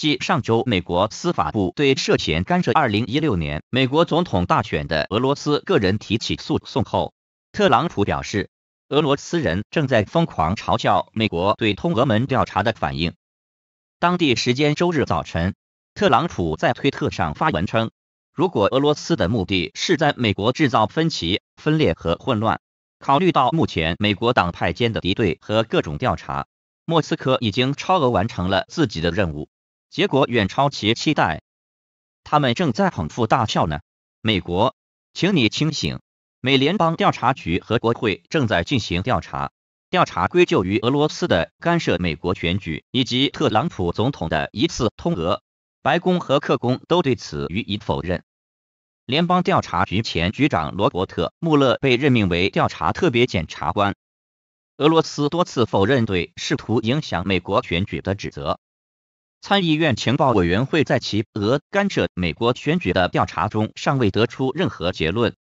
继上周美国司法部对涉嫌干涉二零一六年美国总统大选的俄罗斯个人提起诉讼后，特朗普表示，俄罗斯人正在疯狂嘲笑美国对通俄门调查的反应。当地时间周日早晨，特朗普在推特上发文称，如果俄罗斯的目的是在美国制造分歧、分裂和混乱，考虑到目前美国党派间的敌对和各种调查，莫斯科已经超额完成了自己的任务。结果远超其期待，他们正在捧腹大笑呢。美国，请你清醒！美联邦调查局和国会正在进行调查，调查归咎于俄罗斯的干涉美国选举以及特朗普总统的一次通俄。白宫和白宫都对此予以否认。联邦调查局前局长罗伯特·穆勒被任命为调查特别检察官。俄罗斯多次否认对试图影响美国选举的指责。参议院情报委员会在其俄干涉美国选举的调查中尚未得出任何结论。